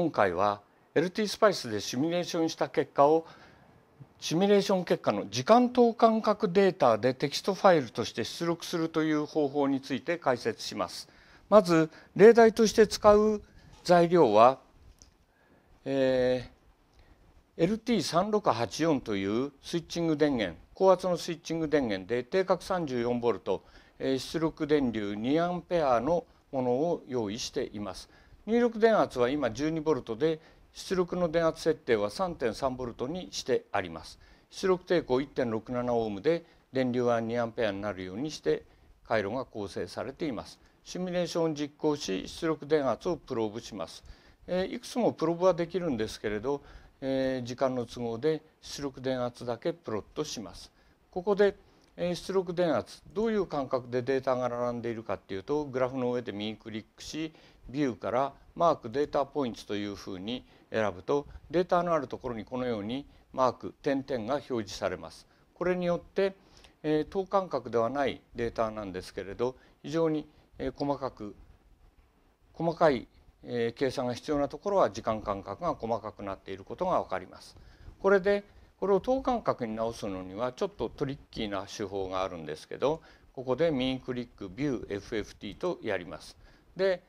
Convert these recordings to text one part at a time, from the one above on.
今回は LT スパイスでシミュレーションした結果をシミュレーション結果の時間等間隔データでテキストファイルとして出力するという方法について解説します。まず例題として使う材料は、えー、LT3684 というスイッチング電源高圧のスイッチング電源で定格 34V 出力電流 2A のものを用意しています。入力電圧は今 12V で出力の電圧設定は3 3ボルトにしてあります。出力抵抗1 6 7オームで電流は2アンペアになるようにして回路が構成されています。シミュレーションを実行し出力電圧をプローブします。えいくつもプローブはできるんですけれど、え時間の都合で出力電圧だけプロットします。ここで出力電圧どういう感覚でデータが並んでいるかっていうとグラフの上で右クリックしビューからマークデータポイントというふうに選ぶとデータのあるところにこのようにマーク点々が表示されます。これによって、え等間隔ではないデータなんですけれど非常に、え細かく細かい、え計算が必要なところは時間間隔が細かくなっていることが分かります。これでこれを等間隔に直すのにはちょっとトリッキーな手法があるんですけどここで右クリックビュー FFT とやります。で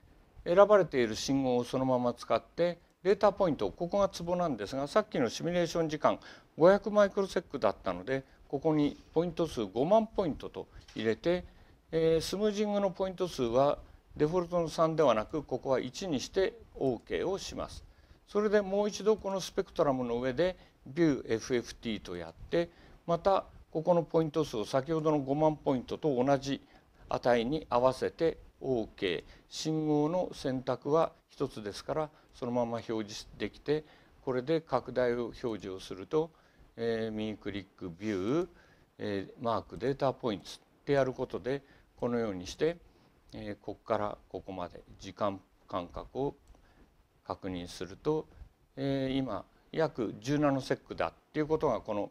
選ばれている信号をそのまま使ってデータポイントここがツボなんですがさっきのシミュレーション時間500マイクロセックだったのでここにポイント数5万ポイントと入れて、えー、スムージングのポイント数はデフォルトの3ではなくここは1にして OK をします。それでもう一度このスペクトラムの上で ViewFFT とやってまたここのポイント数を先ほどの5万ポイントと同じ値に合わせて OK 信号の選択は1つですからそのまま表示できてこれで拡大を表示をすると、えー、右クリックビュー、えー、マークデータポイントってやることでこのようにして、えー、ここからここまで時間間隔を確認すると、えー、今約10ナノセックだっていうことがこの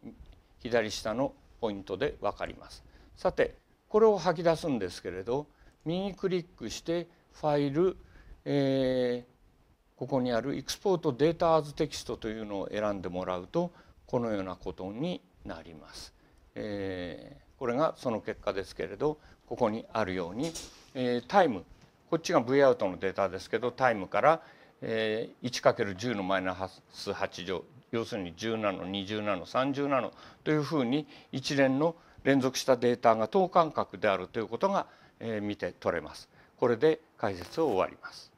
左下のポイントで分かります。さてこれを吐き出すんですけれど右クリックしてファイル、えー、ここにあるエクスポートデータアズテキストというのを選んでもらうとこのようなことになります。えー、これがその結果ですけれどここにあるように、えー、タイムこっちが V アウトのデータですけどタイムから、えー、1×10 のマイナス8乗要するに10ナノ20ナノ30ナノというふうに一連の連続したデータが等間隔であるということが、えー、見て取れます。これで解説を終わります。